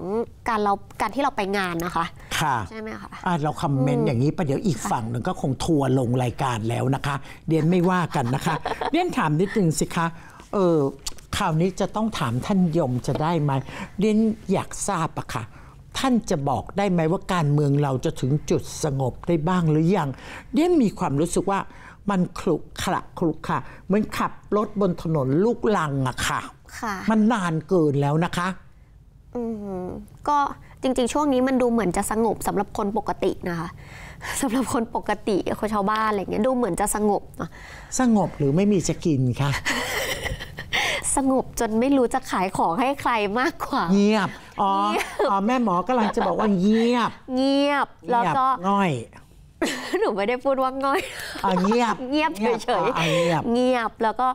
การเราการที่เราไปงานนะคะค่ะใช่ไหมคะเราคอมเมนต์อย่างนี้ประเดี๋ยวอีกฝั่งหนึ่งก็คงทัวลงรายการแล้วนะคะเดียนไม่ว่ากันนะคะเดียนถามนิดนึงสิคะเออคราวนี้จะต้องถามท่านยมจะได้ไหมเดียนอยากทราบอะค่ะ ท่านจะบอกได้ไหมว่าการเมืองเราจะถึงจุดสงบได้บ้างหรือยังเดียนมีความรู้สึกว่ามันขลุกขลักขลุกค่ะ เหมือนขับรถบนถนนลูกลังอะค่ะ ค่ะ มันนานเกินแล้วนะคะ อืมก็จริงๆ ช่วงนี้มันดูเหมือนจะสงบ สำหรับคนปกตินะคะสำหรับคนปกติคนชาวบ้านอะไรเงี้ยดูเหมือนจะสงบนะสงบหรือไม่มีจะกินคะ สงบจนไม่รู้จะขายของให้ใครมากกว่าเงียบอ๋อแม่หมอกำลังจะบอกว่าเงียบ เงียบแล้วก็ง่อยหนูไม่ได้พูดว่าง่อยเงียบ เงียบเฉยเบเงียบ แล้วก็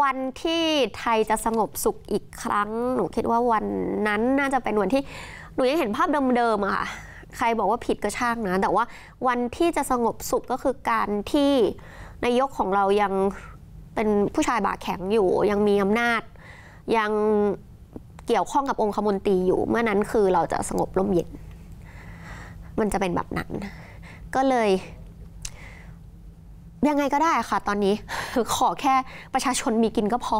วันที่ไทยจะสงบสุขอีกครั้งหนูคิดว่าวันนั้นน่าจะเป็นวันที่หนูยังเห็นภาพเดิมๆอะค่ะใครบอกว่าผิดก็ช่างนะ แต่ว่าวันที่จะสงบสุขก็คือการที่นายกของเรายังเป็นผู้ชายบาแข็งอยู่ ยังมีอำนาจ ยังเกี่ยวข้องกับองคมนตรีอยู่เมื่อนั้นคือเราจะสงบร่มเย็นมันจะเป็นแบบนั้น ก็เลย ยังไงก็ได้ค่ะตอนนี้ ขอแค่ประชาชนมีกินก็พอ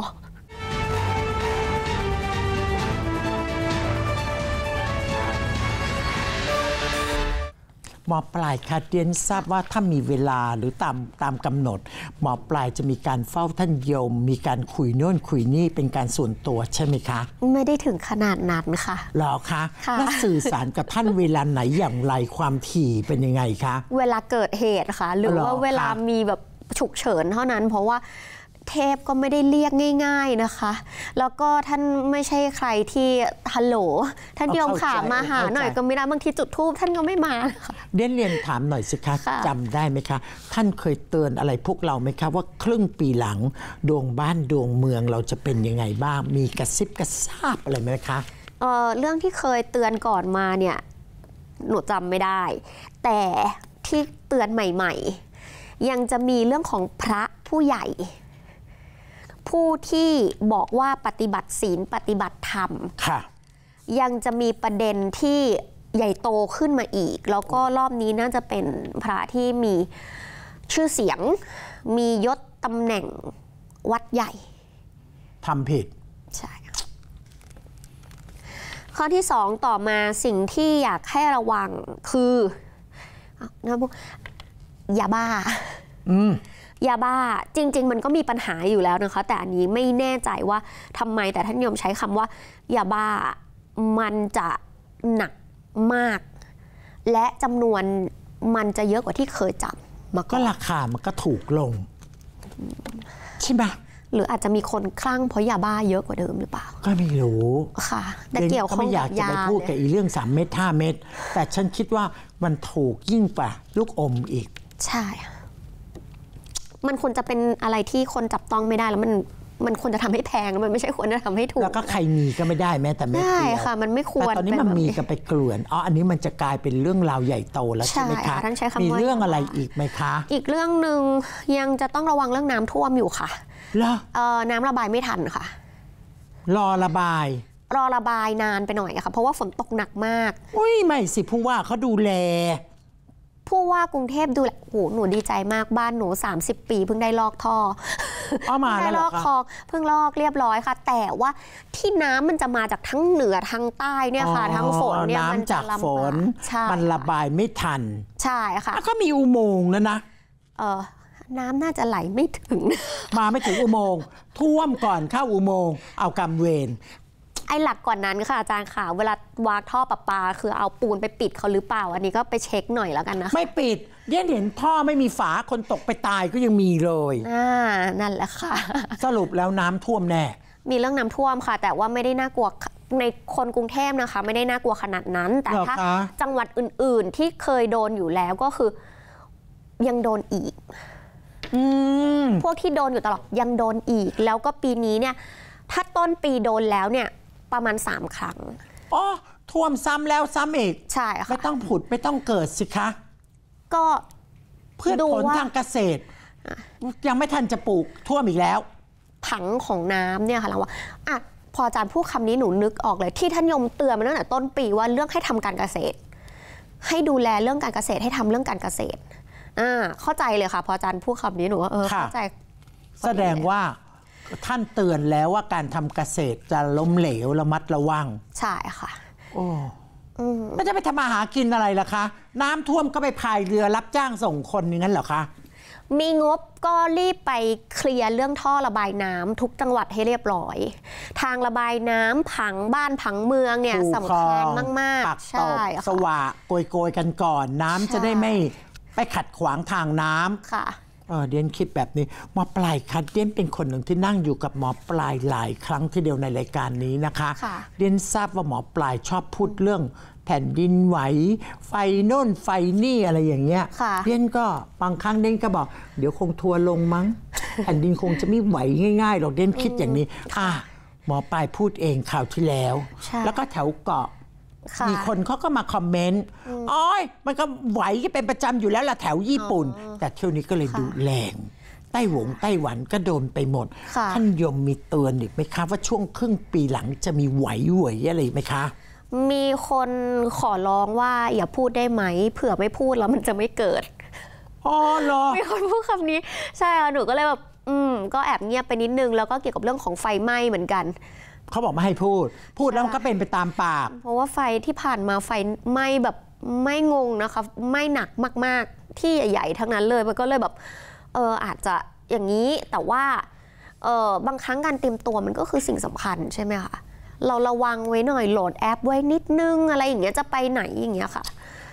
หมอปลายค่ะเรียนทราบว่าถ้ามีเวลาหรือตามตามกำหนดหมอปลายจะมีการเฝ้าท่านโยม มีการคุยโน่นคุยนี่เป็นการส่วนตัวใช่ไหมคะ ไม่ได้ถึงขนาดนั้นค่ะหรอคะ แล้วสื่อสารกับท่านเวลาไหนอย่างไรความถี่เป็นยังไงคะ เวลาเกิดเหตุค่ะหรือว่าเวลามีแบบฉุกเฉินเท่านั้นเพราะว่าเทพก็ไม่ได้เรียกง่ายๆนะคะ แล้วก็ท่านไม่ใช่ใครที่ฮัลโหลท่านยมขามาหาหน่อยก็ไม่ได้บางทีจุดทูบท่านก็ไม่มา เดนเรียนถามหน่อยสิคะจำได้ไหมคะท่านเคยเตือนอะไรพวกเราไหมคะ ว่าครึ่งปีหลังดวงบ้านดวงเมืองเราจะเป็นยังไงบ้างมีกระซิบกระซาบอะไรไหมคะเเรื่องที่เคยเตือนก่อนมาเนี่ยหนูจำไม่ได้ แต่ที่เตือนใหม่ ๆ ยังจะมีเรื่องของพระผู้ใหญ่ผู้ที่บอกว่าปฏิบัติศีลปฏิบัติธรรม ยังจะมีประเด็นที่ใหญ่โตขึ้นมาอีก แล้วก็รอบนี้น่าจะเป็นพระที่มีชื่อเสียงมียศตำแหน่งวัดใหญ่ทำผิด ใช่ ข้อที่สองต่อมาสิ่งที่อยากให้ระวังคือนะพวกยาบ้าอืมยาบ้าจริง ๆ มันก็มีปัญหาอยู่แล้วนะคะ แต่อันนี้ไม่แน่ใจว่าทำไมแต่ท่านยมใช้คำว่ายาบ้ามันจะหนักมาก และจำนวนมันจะเยอะกว่าที่เคยจับมันก็ราคามันก็ถูกลงใช่ไหมหรืออาจจะมีคนคลั่งเพราะยาบ้าเยอะกว่าเดิมหรือเปล่าก็ไม่รู้ค่ะ แต่เกี่ยวข้องกับยาไม่อยากจะไปพูดกับอีเรื่องสามเม็ดห้าเม็ดแต่ฉันคิดว่ามันถูกยิ่งกว่าลูกอมอีก ใช่มันควรจะเป็นอะไรที่คนจับต้องไม่ได้แล้วมันมันควรจะทำให้แพงมันไม่ใช่ควรจะทำให้ถูกแล้วก็ใครมีก็ไม่ได้แม้แต่แม่ดเดียวใช่ค่ะ มันไม่ควรแต่ตอนนี้มันมีกันไปเกลื่อนอ๋ออันนี้มันจะกลายเป็นเรื่องราวใหญ่โตแล้วใช่ไหมคะมีเรื่องอะไรอีกไหมคะ อีกเรื่องหนึ่งยังจะต้องระวังเรื่องน้ำท่วมอยู่ค่ะเ้อน้ำระบายไม่ทันค่ะ รอระบาย รอระบายนานไปหน่อยค่ะเพราะว่าฝนตกหนักมาก อุ้ยไม่สิผู้ว่าเขาดูแลผู้ว่ากรุงเทพดูแหละโอหหนูดีใจมากบ้านหนู 30 ปี เพิ่งได้ลอกท่อเอได้ลอกคลองเพิ่งลอกเรียบร้อยค่ะ แต่ว่าที่น้ำมันจะมาจากทั้งเหนือ ทั้งใต้เนี่ยค่ะทั้งฝนเนี่ยมันจากฝน มันระบายไม่ทันใช่ค่ะก็มีอุโมงค์แล้วนะเออน้ำน่าจะไหลไม่ถึงมาไม่ถึงอุโมงค์ท่วมก่อนเข้าอุโมงค์เอากำเวรไอ้หลักก่อนนั้นค่ะ อาจารย์ค่ะเวลาวางท่อประปา คือเอาปูนไปปิดเขาหรือเปล่า อันนี้ก็ไปเช็คหน่อยแล้วกันนะไม่ปิดยันเห็นท่อไม่มีฝาคนตกไปตายก็ยังมีเลย อ่านั่นแหละค่ะ สรุปแล้วน้ำท่วมแน่ มีเรื่องน้ำท่วมค่ะ แต่ว่าไม่ได้น่ากลัวในคนกรุงเทพนะคะ ไม่ได้น่ากลัวขนาดนั้นแต่ถ้าจังหวัดอื่นๆ ที่เคยโดนอยู่แล้วก็คือยังโดนอีกพวกที่โดนอยู่ตลอดยังโดนอีก แล้วก็ปีนี้เนี่ย ถ้าต้นปีโดนแล้วเนี่ยประมาณ 3 ครั้ง อ๋อท่วมซ้ำแล้วซ้ำอีก ใช่ค่ะ ไม่ต้องผุด ไม่ต้องเกิดสิคะ ก็เพื่อผลทางเกษตรยังไม่ทันจะปลูกท่วมอีกแล้วผังของน้ำเนี่ยค่ะหลังว่าอ่ะพออาจารย์พูดคำนี้หนูนึกออกเลยที่ท่านยมเตือนมาตั้งแต่ต้นปีว่าเรื่องให้ทำการเกษตร ให้ดูแลเรื่องการเกษตรให้ทำเรื่องการเกษตรอ่าเข้าใจเลยค่ะ พออาจารย์พูดคำนี้หนูว่าเออเข้าใจแสดงว่าท่านเตือนแล้วว่าการทำเกษตรจะล้มเหลวระมัดระวัง ใช่ค่ะโอ้ไม่จะไปทำมาหากินอะไรล่ะคะ น้ำท่วมก็ไปพายเรือรับจ้างส่งคนอย่างนั้นเหรอคะ มีงบก็รีบไปเคลียร์เรื่องท่อระบายน้ำทุกจังหวัดให้เรียบร้อย ทางระบายน้ำผังบ้านผังเมืองเนี่ยสำคัญมากมากใช่สว่าโกยโกยๆกันก่อน น้ำจะได้ไม่ไปขัดขวางทางน้ำค่ะเดียนคิดแบบนี้หมอปลายคะเดียนเป็นคนหนึ่งที่นั่งอยู่กับหมอปลายหลายครั้งที่เดียวในรายการนี้นะคะคะเดียนทราบว่าหมอปลายชอบพูดเรื่อง แผ่นดินไหว ไฟโน่นไฟนี่อะไรอย่างเงี้ยเดียนก็บางครั้งเดียนก็บอก เดี๋ยวคงทัวลงมั้งแผ่นดินคงจะไม่ไหวง่ายๆหรอกเดียนคิดอย่างนี้อ่ะ หมอปลายพูดเองข่าวที่แล้ว แล้วก็แถวเกาะมีคนเขาก็มาคอมเมนต์อ๋อยมันก็ไหวก็เป็นประจำอยู่แล้วล่ะแถวญี่ปุ่น แต่เที่ยวนี้ก็เลยดูแรงไต้หวงไต้หวันก็โดนไปหมด ท่านยมมีเตือนอีกไหมคะว่าช่วงครึ่งปีหลังจะมีไหวๆอะไรไหมคะ มีคนขอร้องว่า อย่าพูดได้ไหมเผื่อไม่พูดแล้วมันจะไม่เกิด อ๋อเหรอ มีคนพูดคำนี้ ใช่ค่ะหนูก็เลยแบบ อืม ก็แอบเงียบไปนิดนึง แล้วก็เกี่ยวกับเรื่องของไฟไหม้เหมือนกันเขาบอกไม่ให้พูด พูดแล้วก็เป็นไปตามปาก เพราะว่าไฟที่ผ่านมาไฟไหม้แบบไม่งงนะคะไม่หนักมากๆที่ใหญ่ๆทั้งนั้นเลยมันก็เลยแบบเอออาจจะอย่างนี้แต่ว่าเออบางครั้งการเตรียมตัวมันก็คือสิ่งสำคัญใช่ไหมคะเราระวังไว้หน่อยโหลดแอป ไว้นิดนึงอะไรอย่างเงี้ยจะไปไหนอย่างเงี้ยค่ะ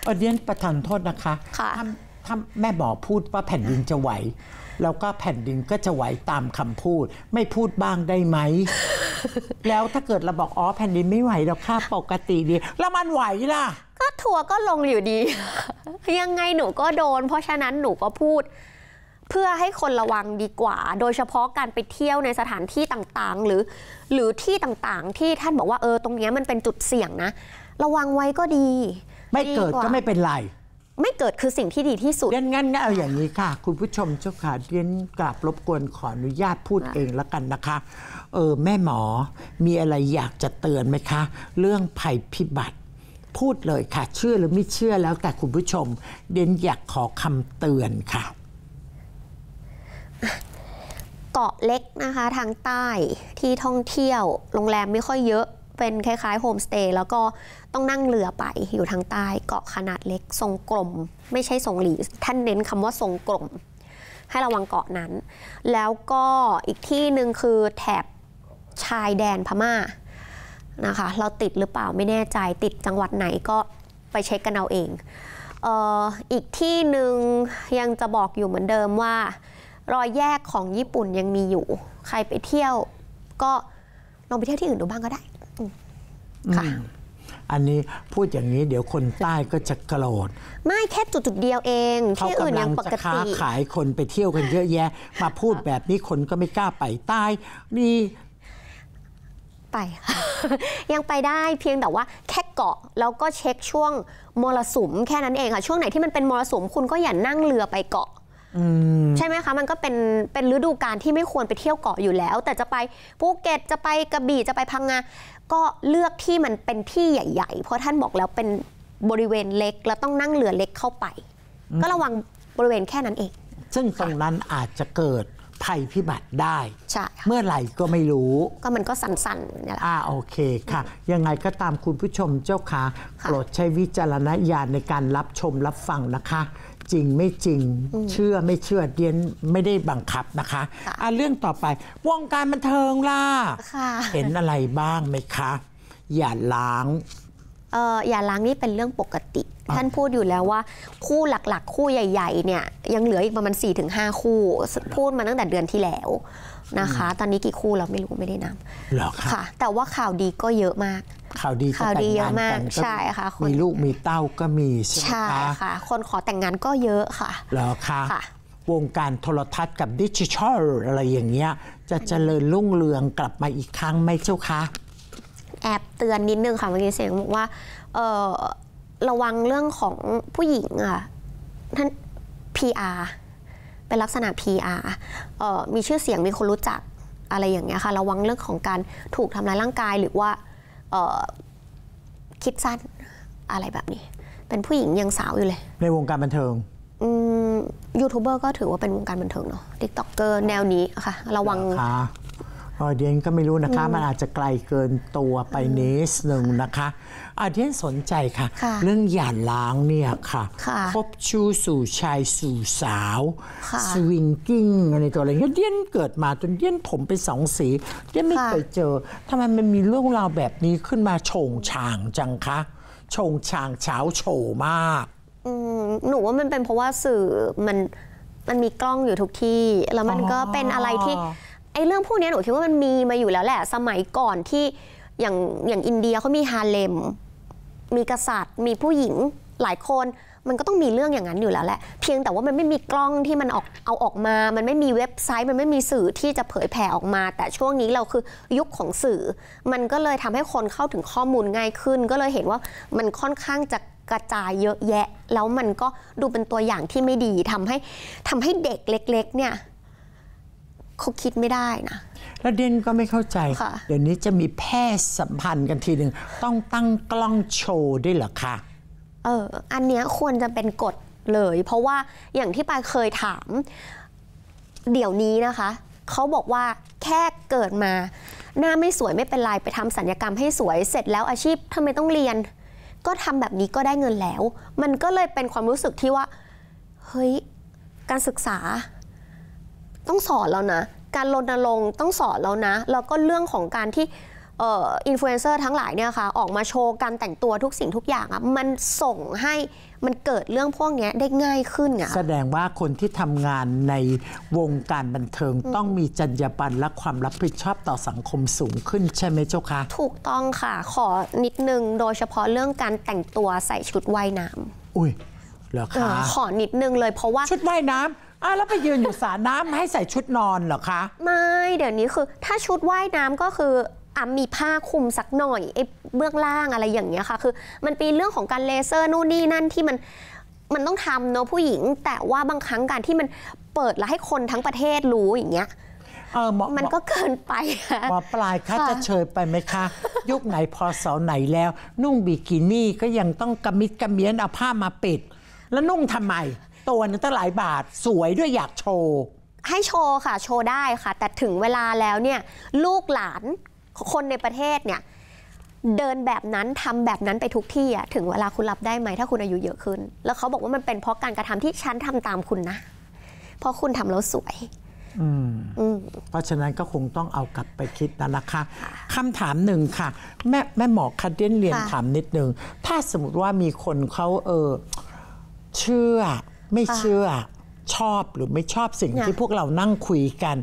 เออเดียนประทานโทษนะคะค่ะ้าแม่บอกพูดว่าแผ่นดินจะไหวแล้วก็แผ่นดินก็จะไหว ตามคำพูด ไม่พูดบ้างได้ไหม แล้วถ้าเกิดเราบอกอ๋อแผ่นดินไม่ไหวเราค่าปกติดี แล้วมันไหวล่ะ ก็ทัวร์ก็ลงอยู่ดี ยังไงหนูก็โดน เพราะฉะนั้นหนูก็พูด เพื่อให้คนระวังดีกว่า โดยเฉพาะการไปเที่ยวในสถานที่ต่างๆหรือ หรือที่ต่างๆ ที่ท่านบอกว่าเออตรงนี้มันเป็นจุดเสี่ยงนะระวังไว้ก็ดี ไม่เกิดก็ไม่เป็นไรไม่เกิดคือสิ่งที่ดีที่สุดงั้นงั้นเอาอย่างนี้ค่ะ คุณผู้ชมเจ้าค่ะเรียนกราบรบกวนขออนุญาตพูดเองละกันนะคะเออแม่หมอมีอะไรอยากจะเตือนไหมคะ เรื่องภัยพิบัติ พูดเลยค่ะ เชื่อหรือไม่เชื่อแล้วแต่คุณผู้ชมเดนอยากขอคำเตือนค่ะ เกาะเล็กนะคะทางใต้ที่ท่องเที่ยวโรงแรมไม่ค่อยเยอะเป็นคล้ายๆโฮมสเตย์แล้วก็ต้องนั่งเรือไปอยู่ทางใต้เกาะขนาดเล็กทรงกลม ไม่ใช่ทรงหลีท่านเน้นคำว่าทรงกลม ให้ระวังเกาะนั้น แล้วก็อีกที่หนึ่งคือแถบชายแดนพม่านะคะเราติดหรือเปล่าไม่แน่ใจติดจังหวัดไหนก็ไปเช็คกันเอาเองเอออีกที่หนึ่งยังจะบอกอยู่เหมือนเดิมว่า รอยแยกของญี่ปุ่นยังมีอยู่ ใครไปเที่ยว ก็ลองไปเที่ยวที่อื่นดูบ้างก็ได้อันนี้พูดอย่างนี้ เดี๋ยวคนใต้ก็จะโกรธไม่แค่จุด ๆเดียวเองที่อื่นยังปกติาขายคนไปเที่ยวกันเยอะแยะมาพูดแบบนี้คนก็ไม่กล้าไปใต้นี่ไป ยังไปได้เพียงแต่ว่าแค่เกาะ แล้วก็เช็คช่วงมรสุม แค่นั้นเองค่ะช่วงไหนที่มันเป็นมรสุม คุณก็อย่านั่งเรือไปเกาะใช่ไหมคะมันก็เป็นเป็นฤดูการที่ไม่ควรไปเที่ยวเกาะอยู่แล้ว แต่จะไปภูเก็ตจะไปกระบี่จะไปพังงาก็เลือกที่มันเป็นที่ใหญ่ๆ เพราะท่านบอกแล้วเป็นบริเวณเล็กแล้วต้องนั่งเรือเล็กเข้าไป ก็ระวังบริเวณแค่นั้นเอง ซึ่งตรงนั้นอาจจะเกิดภัยพิบัติได้ เมื่อไหร่ก็ไม่รู้ ก็มันก็สั่นๆ นี่แหละอ่าโอเคค่ะ ยังไงก็ตามคุณผู้ชมเจ้าขาโปรดใช้วิจารณญาณในการรับชมรับฟังนะคะจริงไม่จริงเชื่อไม่เชื่อ เดียนไม่ได้บังคับนะคะคะอ่ะเรื่องต่อไปวงการบันเทิงล่ะเห็นอะไรบ้างไหมคะ อย่าล้างเอออย่าล้างนี่เป็นเรื่องปกติ ท่านพูดอยู่แล้วว่า คู่หลักๆ คู่ใหญ่ ๆ เนี่ยยังเหลืออีกประมาณ4-5คู่ พูดมาตั้งแต่เดือนที่แล้วนะคะตอนนี้กี่คู่เราไม่รู้ไม่ได้นับหรอค่ะแต่ว่าข่าวดีก็เยอะมาก ข่าวดีข่าวดีเยอะมากใช่ค่ะมีลูกมีเต้าก็มีใช่ไหมคะค่ะ คนขอแต่งงานก็เยอะค่ะหรอค่ะ วงการโทรทัศน์กับดิจิทัล อะไรอย่างเงี้ยจะเจริญรุ่งเรืองกลับมาอีกครั้งไหมเจ้าคะแอบเตือนนิดนึงค่ะเมื่อกี้เสียงบอกว่าเออระวังเรื่องของผู้หญิงอ่ะท่าน PR เป็นลักษณะ PR เอ่อมีชื่อเสียงมีคนรู้จักอะไรอย่างเงี้ยค่ะระวังเรื่องของการถูกทำร้ายร่างกายหรือว่าคิดสั้นอะไรแบบนี้ เป็นผู้หญิงยังสาวอยู่เลย ในวงการบันเทิงยูทูบเบอร์ก็ถือว่าเป็นวงการบันเทิงเนาะติ๊กต็อกเกอร์แนวนี้ค่ะระวัง เดียนก็ไม่รู้นะคะมันอาจจะไกลเกินตัวไปนิดหนึ่งนะคะอาเดียนสนใจค่ะ เรื่องหย่าล้างเนี่ยค่ะคบชู้สู่ชายสู่สาวสวิงกิ้งอะไรตัวอะไรเงี้ยเดียนเกิดมาจนเดียนผมเป็นสองสีเดียนไม่เคยเจอทำไม มันมีเรื่องราวแบบนี้ขึ้นมาโฉงฉางจังคะโฉงฉางเฉาโฉมากหนูว่ามันเป็นเพราะว่าสื่อมันมันมีกล้องอยู่ทุกที่ แล้วมันก็เป็นอะไรที่ไอ้เรื่องพวกนี้หนูคิดว่ามันมีมาอยู่แล้วแหละ สมัยก่อนที่อย่างอย่างอินเดียเขามีฮาเลมมีกษัตริย์มีผู้หญิงหลายคนมันก็ต้องมีเรื่องอย่างนั้นอยู่แล้วแหละเพียงแต่ว่ามันไม่มีกล้องที่มันออกเอาออกมา มันไม่มีเว็บไซต์ มันไม่มีสื่อที่จะเผยแผ่ออกมา แต่ช่วงนี้เราคือยุคของสื่อ มันก็เลยทำให้คนเข้าถึงข้อมูลง่ายขึ้น ก็เลยเห็นว่ามันค่อนข้างจะกระจายเยอะแยะ แล้วมันก็ดูเป็นตัวอย่างที่ไม่ดีทำให้ทำให้เด็กเล็ก ๆ เนี่ยเขาคิดไม่ได้นะแล้วเดนก็ไม่เข้าใจ เดี๋ยวนี้จะมีแพทย์สัมพันธ์กันทีหนึ่งต้องตั้งกล้องโชว์ด้วยเหรอคะ เออ อันนี้ควรจะเป็นกฎเลย เพราะว่าอย่างที่ปายเคยถาม เดี๋ยวนี้นะคะเขาบอกว่าแค่เกิดมา หน้าไม่สวยไม่เป็นไรไปทำสัญญกรรมให้สวยเสร็จแล้วอาชีพทำไมต้องเรียน ก็ทำแบบนี้ก็ได้เงินแล้ว มันก็เลยเป็นความรู้สึกที่ว่า เฮ้ยการศึกษาต้องสอนแล้วนะ การรณรงค์ต้องสอนแล้วนะแล้วก็เรื่องของการที่อินฟลูเอนเซอร์ทั้งหลายเนี่ยค่ะออกมาโชว์การแต่งตัวทุกสิ่งทุกอย่างอ่ะมันส่งให้มันเกิดเรื่องพวกนี้ได้ง่ายขึ้นอ่ะแสดงว่าคนที่ทำงานในวงการบันเทิงต้องมีจรรยาบรรณและความรับผิดชอบต่อสังคมสูงขึ้นใช่ไหมเจ้าคะถูกต้องค่ะขอนิดนึงโดยเฉพาะเรื่องการแต่งตัวใส่ชุดว่ายน้ำอุ้ยเหรอคะขอนิดนึงเลยเพราะว่าชุดว่ายน้ำอ่ะแล้วไปยืนอยู่สระน้ำให้ใส่ชุดนอนเหรอคะ ไม่เดี๋ยวนี้คือถ้าชุดว่ายน้ำก็คืออ่ะมีผ้าคลุมสักหน่อยไอ้เบื้องล่างอะไรอย่างเงี้ยค่ะคือ มันเป็นเรื่องของการเลเซอร์นู่นนี่นั่นที่มันมันต้องทำเนาะผู้หญิง แต่ว่าบางครั้งการที่มันเปิดแล้วให้คนทั้งประเทศรู้อย่างเงี้ยเออหมอมันก็เกินไปหมอปลายคะจะเชยไปไหมคะ ยุคไหนพอสอไหนแล้ว นุ่งบิกินี่ก็ยังต้องกระมิดกระเมียนเอาผ้ามาปิด แล้วนุ่งทำไมตัวนึงตั้งหลายบาทสวยด้วยอยากโชว์ ให้โชว์ค่ะ โชว์ได้ค่ะ แต่ถึงเวลาแล้วเนี่ยลูกหลานคนในประเทศเนี่ยเดินแบบนั้นทำแบบนั้นไปทุกที่อะถึงเวลาคุณรับได้ไหมถ้าคุณอายุเยอะขึ้น แล้วเขาบอกว่ามันเป็นเพราะการกระทำที่ฉันทำตามคุณนะ เพราะคุณทำแล้วสวยเพราะฉะนั้นก็คงต้องเอากลับไปคิดนะนะคะคำถามหนึ่งค่ะ แม่แม่หมอคัดเดนเรียนถามนิดนึง ถ้าสมมติว่ามีคนเขาเออเชื่อไม่เชื่อชอบหรือไม่ชอบสิ่งที่พวกเรานั่งคุยกัน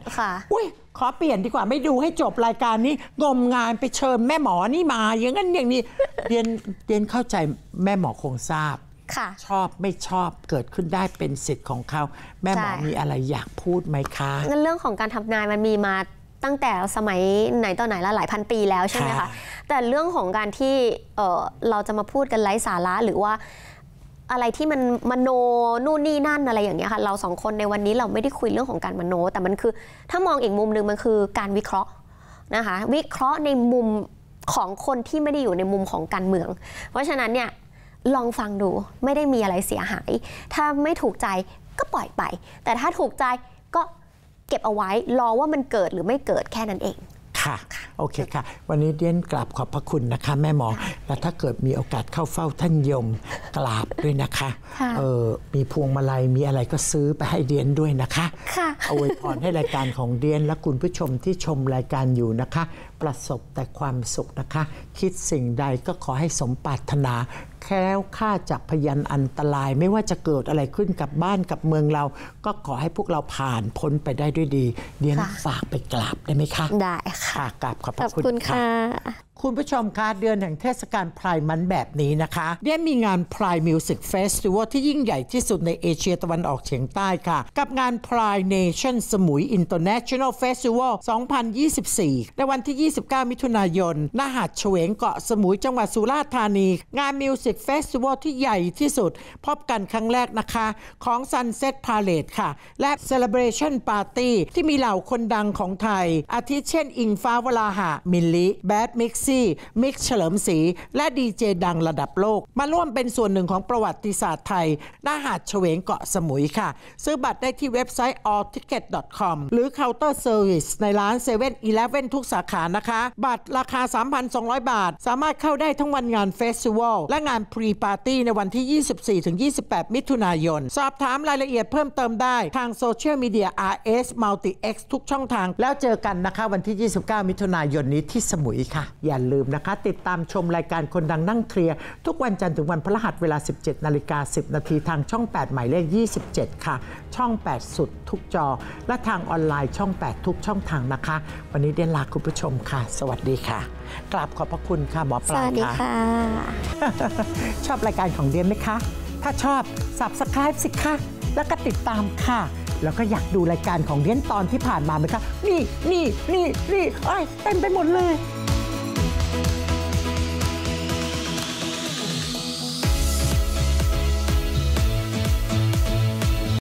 อุ้ยขอเปลี่ยนดีกว่าไม่ดูให้จบรายการนี้ งมงานไปเชิญแม่หมอนี่มา อย่างนั้นอย่างนี้เรียนเรียนเข้าใจแม่หมอคงทราบชอบไม่ชอบเกิดขึ้นได้เป็นสิทธิ์ของเขาแม่หมอมีอะไรอยากพูดไหมคะ งั้นเรื่องของการทำนายมันมีมาตั้งแต่สมัย ไหนต่อไหนละหลายพันปีแล้วใช่ไหมคะแต่เรื่องของการที่เเราจะมาพูดกันไร้สาระหรือว่าอะไรที่มันมโนนู่นนี่นั่นอะไรอย่างเงี้ยค่ะเราสองคนในวันนี้เราไม่ได้คุยเรื่องของการมโน แต่มันคือ ถ้ามองอีกมุมหนึ่งมันคือการวิเคราะห์นะคะวิเคราะห์ในมุมของคนที่ไม่ได้อยู่ในมุมของการเมือง เพราะฉะนั้นเนี่ยลองฟังดูไม่ได้มีอะไรเสียหาย ถ้าไม่ถูกใจก็ปล่อยไป แต่ถ้าถูกใจก็เก็บเอาไว้รอว่ามันเกิดหรือไม่เกิดแค่นั้นเองค่ะโอเคค่ะ วันนี้เดียนกราบขอบพระคุณนะคะ แม่หมอ และถ้าเกิดมีโอกาสเข้าเฝ้าท่านยมกราบด้วยนะคะเออมีพวงมาลัยมีอะไรก็ซื้อไปให้เดียนด้วยนะคะค่ะเอาไว้พรให้รายการของเดียนและคุณผู้ชมที่ชมรายการอยู่นะคะประสบแต่ความสุขนะคะ คิดสิ่งใดก็ขอให้สมปรารถนา แค้วค่าจากพยันอันตรายไม่ว่าจะเกิดอะไรขึ้นกับบ้านกับเมืองเรา ก็ขอให้พวกเราผ่านพ้นไปได้ด้วยดีเดียนฝากไปกราบได้ไหมคะ ได้ค่ะกราบขอบพระคุณค่ะคุณผู้ชมคะเดือนแห่งเทศกาลพรายมันแบบนี้นะคะเดียมีงานพรายมิวสิกเฟสติวัลที่ยิ่งใหญ่ที่สุดในเอเชียตะวันออกเฉียงใต้ค่ะ กับงานพรายเนชั่นสมุยอินเตอร์เนชั่นแนลเฟสติวัล2024 ในวันที่ 29 มิถุนายน ณ หาดเฉวงเกาะสมุยจังหวัดสุราษฎร์ธานี งานมิวสิกเฟสติวัลที่ใหญ่ที่สุดพบกันครั้งแรกนะคะ ของ Sunset Palette ค่ะ และเเล l บรชั่นปาร์ตี้ที่มีเหล่าคนดังของไทย อาทิเช่นอิงฟ้าวราหะมิลลิแบดมิกซี่มิกเฉลิมศรีและดีเจดังระดับโลก มาร่วมเป็นส่วนหนึ่งของประวัติศาสตร์ไทยหน้าหาดเฉวงเกาะสมุยค่ะ ซื้อบัตรได้ที่เว็บไซต์ allticket.com หรือเคาน์เตอร์เซอร์วิสในร้าน7 e เ e ่ e อทุกสาขานะคะ บัตรราคา 3,200 บาท สามารถเข้าได้ทั้งวันงานเฟสติวัลและงานพรีปาร์ตี้ ในวันที่ 24-28 มิถุนายน สอบถามรายละเอียดเพิ่มเติมได้ทางโซเชียลมีเดีย RS Multi X ทุกช่องทาง แล้วเจอกันนะคะวันที่ 29 มิถุนายนนี้ที่สมุยค่ะอย่าลืมนะคะติดตามชมรายการคนดังนั่งเคลียร์ทุกวันจันทร์ถึงวันพฤหัสเวลา 17นาฬิกา10นาทีทางช่อง8หมายเลข27 ค่ะ ช่อง 8 สุดทุกจอ และทางออนไลน์ช่อง 8 ทุกช่องทางนะคะ วันนี้เดนลาคุณผู้ชมค่ะ สวัสดีค่ะ กราบขอบพระคุณค่ะหมอปลาค่ะสวัสดีค่ะ ชอบรายการของเดนไหมคะ ถ้าชอบ subscribe สิคะแล้วก็ติดตามค่ะแล้วก็อยากดูรายการของเดียนตอนที่ผ่านมาไหมคะนี่นี่นี่นี่อเต็มไปหมดเลย